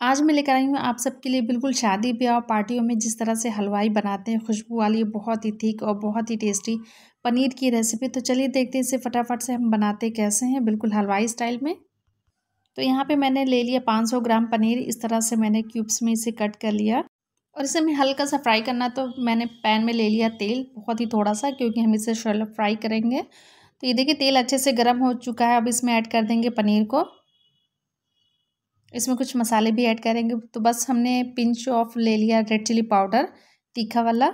आज मैं लेकर आई हूँ आप सबके लिए बिल्कुल शादी ब्याह पार्टियों में जिस तरह से हलवाई बनाते हैं खुशबू वाली बहुत ही थीक और बहुत ही टेस्टी पनीर की रेसिपी तो चलिए देखते हैं इसे फटाफट से हम बनाते कैसे हैं बिल्कुल हलवाई स्टाइल में तो यहाँ पे मैंने ले लिया 500 ग्राम पनीर इस तरह से मैंने क्यूब्स में इसे कट कर लिया और इसे हमें हल्का सा फ्राई करना तो मैंने पैन में ले लिया तेल बहुत ही थोड़ा सा क्योंकि हम इसे फ्राई करेंगे तो ये देखिए तेल अच्छे से गर्म हो चुका है अब इसमें ऐड कर देंगे पनीर को इसमें कुछ मसाले भी ऐड करेंगे तो बस हमने पिंच ऑफ ले लिया रेड चिली पाउडर तीखा वाला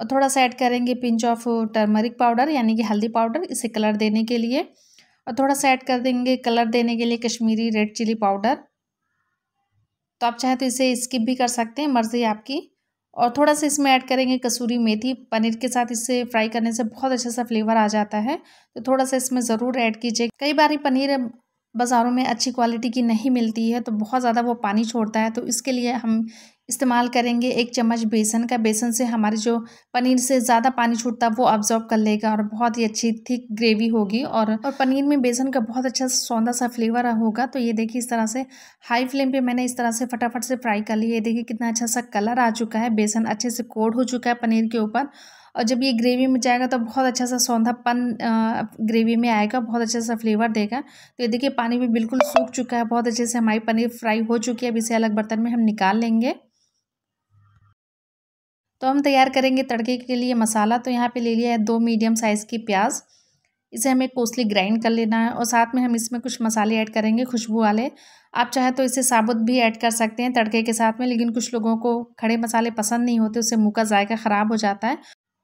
और थोड़ा सा ऐड करेंगे पिंच ऑफ टर्मरिक पाउडर यानी कि हल्दी पाउडर इसे कलर देने के लिए और थोड़ा सा ऐड कर देंगे कलर देने के लिए कश्मीरी रेड चिली पाउडर तो आप चाहें तो इसे स्किप भी कर सकते हैं मर्ज़ी आपकी और थोड़ा सा इसमें ऐड करेंगे कसूरी मेथी पनीर के साथ इसे फ्राई करने से बहुत अच्छा सा फ्लेवर आ जाता है तो थोड़ा सा इसमें ज़रूर ऐड कीजिए कई बार ही पनीर बाज़ारों में अच्छी क्वालिटी की नहीं मिलती है तो बहुत ज़्यादा वो पानी छोड़ता है तो इसके लिए हम इस्तेमाल करेंगे एक चम्मच बेसन का बेसन से हमारे जो पनीर से ज़्यादा पानी छूटता है वो ऑब्जॉर्व कर लेगा और बहुत ही अच्छी थिक ग्रेवी होगी और और पनीर में बेसन का बहुत अच्छा सौंदा सा फ्लेवर होगा तो ये देखिए इस तरह से हाई फ्लेम पे मैंने इस तरह से फटाफट से फ्राई कर लिया ये देखिए कितना अच्छा सा कलर आ चुका है बेसन अच्छे से कोड हो चुका है पनीर के ऊपर और जब ये ग्रेवी में जाएगा तो बहुत अच्छा सा सौंधापन ग्रेवी में आएगा बहुत अच्छा सा फ्लेवर देगा तो ये देखिए पानी भी बिल्कुल सूख चुका है बहुत अच्छे से हमारी पनीर फ्राई हो चुकी है अब इसे अलग बर्तन में हम निकाल लेंगे तो हम तैयार करेंगे तड़के के लिए मसाला तो यहाँ पे ले लिया है दो मीडियम साइज़ की प्याज इसे हमें कोसली ग्राइंड कर लेना है और साथ में हम इसमें कुछ मसाले ऐड करेंगे खुशबू वाले आप चाहे तो इसे साबुत भी ऐड कर सकते हैं तड़के के साथ में लेकिन कुछ लोगों को खड़े मसाले पसंद नहीं होते उससे मुँह का जायका ख़राब हो जाता है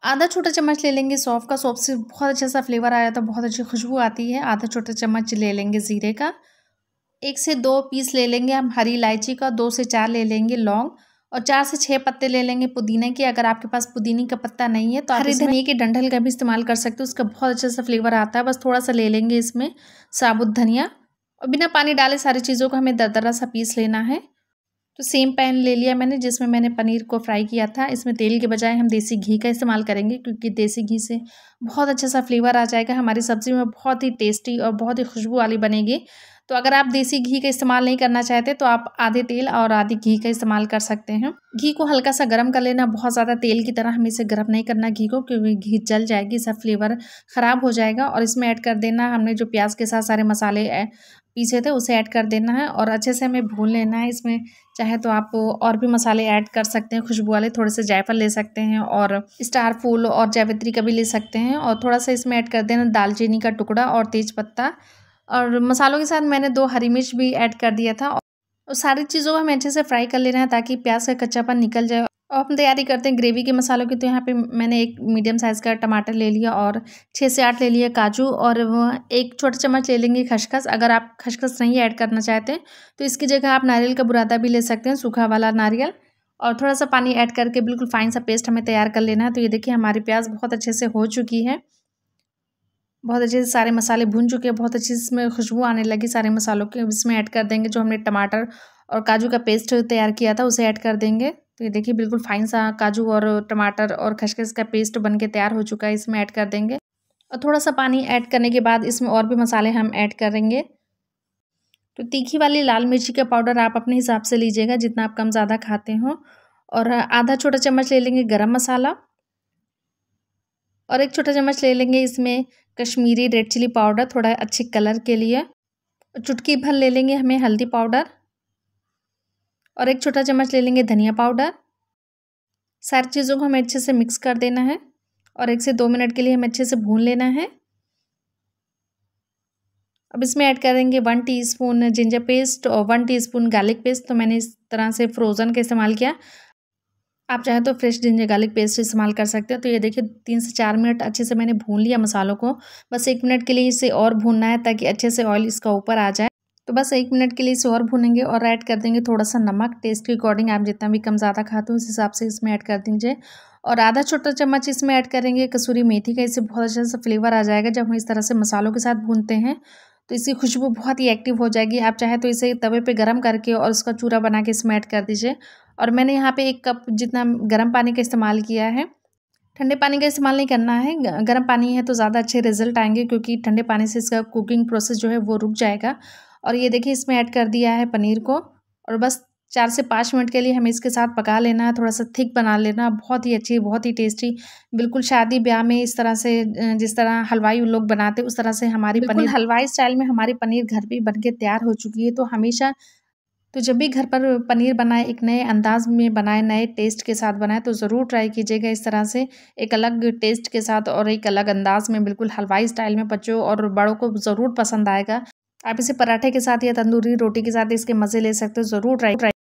आधा छोटा चम्मच ले लेंगे सौंफ का सौंफ से बहुत अच्छा सा फ्लेवर आया था बहुत अच्छी खुशबू आती है आधा छोटा चम्मच ले लेंगे ज़ीरे का एक से दो पीस ले लेंगे हम हरी इलायची का दो से चार ले लेंगे लौंग और चार से छः पत्ते ले लेंगे पुदीने के अगर आपके पास पुदीने का पत्ता नहीं है तो हरे धनिया के डंठल का भी इस्तेमाल कर सकते हो उसका बहुत अच्छा सा फ्लेवर आता है बस थोड़ा सा ले लेंगे इसमें साबुत धनिया और बिना पानी डाले सारी चीज़ों को हमें दरदरा सा पीस लेना है तो सेम पैन ले लिया मैंने जिसमें मैंने पनीर को फ्राई किया था इसमें तेल के बजाय हम देसी घी का इस्तेमाल करेंगे क्योंकि देसी घी से बहुत अच्छा सा फ्लेवर आ जाएगा हमारी सब्ज़ी में बहुत ही टेस्टी और बहुत ही खुशबू वाली बनेगी तो अगर आप देसी घी का इस्तेमाल नहीं करना चाहते तो आप आधे तेल और आधे घी का इस्तेमाल कर सकते हैं घी को हल्का सा गर्म कर लेना बहुत ज़्यादा तेल की तरह हमें इसे गर्म नहीं करना घी को क्योंकि घी जल जाएगी इसका फ्लेवर ख़राब हो जाएगा और इसमें ऐड कर देना हमने जो प्याज के साथ सारे मसाले पीछे थे उसे ऐड कर देना है और अच्छे से हमें भून लेना है इसमें चाहे तो आप और भी मसाले ऐड कर सकते हैं खुशबू वाले थोड़े से जायफल ले सकते हैं और स्टार फूल और जावित्री का भी ले सकते हैं और थोड़ा सा इसमें ऐड कर देना दालचीनी का टुकड़ा और तेज़ पत्ता और मसालों के साथ मैंने दो हरी मिर्च भी ऐड कर दिया था और सारी चीज़ों को हमें अच्छे से फ्राई कर लेना है ताकि प्याज का कच्चापन निकल जाए अब हम तैयारी करते हैं ग्रेवी के मसालों की तो यहाँ पे मैंने एक मीडियम साइज़ का टमाटर ले लिया और छः से आठ ले लिया काजू और एक छोटा चम्मच ले लेंगे खसखस अगर आप खसखस नहीं ऐड करना चाहते हैं तो इसकी जगह आप नारियल का बुरादा भी ले सकते हैं सूखा वाला नारियल और थोड़ा सा पानी ऐड करके बिल्कुल फाइन सा पेस्ट हमें तैयार कर लेना है तो ये देखिए हमारी प्याज बहुत अच्छे से हो चुकी है बहुत अच्छे से सारे मसाले भून चुके हैं बहुत अच्छे से इसमें खुशबू आने लगी सारे मसालों के इसमें ऐड कर देंगे जो हमने टमाटर और काजू का पेस्ट तैयार किया था उसे ऐड कर देंगे तो ये देखिए बिल्कुल फाइन सा काजू और टमाटर और खसखस का पेस्ट बन के तैयार हो चुका है इसमें ऐड कर देंगे और थोड़ा सा पानी ऐड करने के बाद इसमें और भी मसाले हम ऐड करेंगे तो तीखी वाली लाल मिर्ची का पाउडर आप अपने हिसाब से लीजिएगा जितना आप कम ज़्यादा खाते हो और आधा छोटा चम्मच ले लेंगे गरम मसाला और एक छोटा चम्मच ले लेंगे इसमें कश्मीरी रेड चिली पाउडर थोड़ा अच्छे कलर के लिए चुटकी भर ले लेंगे हमें हल्दी पाउडर और एक छोटा चम्मच ले लेंगे धनिया पाउडर सारी चीज़ों को हमें अच्छे से मिक्स कर देना है और एक से दो मिनट के लिए हमें अच्छे से भून लेना है अब इसमें ऐड करेंगे वन टीस्पून जिंजर पेस्ट और वन टीस्पून गार्लिक पेस्ट तो मैंने इस तरह से फ्रोज़न का इस्तेमाल किया आप चाहे तो फ्रेश जिंजर गार्लिक पेस्ट इस्तेमाल कर सकते हो तो ये देखिए तीन से चार मिनट अच्छे से मैंने भून लिया मसालों को बस एक मिनट के लिए इसे और भूनना है ताकि अच्छे से ऑयल इसका ऊपर आ जाए तो बस एक मिनट के लिए इसे और भूनेंगे और ऐड कर देंगे थोड़ा सा नमक टेस्ट के अकॉर्डिंग आप जितना भी कम ज़्यादा खाते हो उस हिसाब से इसमें ऐड कर दीजिए और आधा छोटा चम्मच इसमें ऐड करेंगे कसूरी मेथी का इससे बहुत अच्छा सा फ्लेवर आ जाएगा जब हम इस तरह से मसालों के साथ भूनते हैं तो इसकी खुशबू बहुत ही एक्टिव हो जाएगी आप चाहे तो इसे तवे पे गरम करके और उसका चूरा बना के इसमें ऐड कर दीजिए और मैंने यहाँ पे एक कप जितना गर्म पानी का इस्तेमाल किया है ठंडे पानी का इस्तेमाल नहीं करना है गर्म पानी है तो ज़्यादा अच्छे रिजल्ट आएंगे क्योंकि ठंडे पानी से इसका कुकिंग प्रोसेस जो है वो रुक जाएगा और ये देखिए इसमें ऐड कर दिया है पनीर को और बस चार से पाँच मिनट के लिए हमें इसके साथ पका लेना है थोड़ा सा थिक बना लेना बहुत ही अच्छी बहुत ही टेस्टी बिल्कुल शादी ब्याह में इस तरह से जिस तरह हलवाई लोग बनाते उस तरह से हमारी पनीर हलवाई स्टाइल में हमारी पनीर घर भी बन के तैयार हो चुकी है तो हमेशा तो जब भी घर पर पनीर बनाए एक नए अंदाज में बनाए नए टेस्ट के साथ बनाए तो ज़रूर ट्राई कीजिएगा इस तरह से एक अलग टेस्ट के साथ और एक अलग अंदाज में बिल्कुल हलवाई स्टाइल में बच्चों और बड़ों को ज़रूर पसंद आएगा आप इसे पराठे के साथ या तंदूरी रोटी के साथ इसके मज़े ले सकते हो ज़रूर ट्राई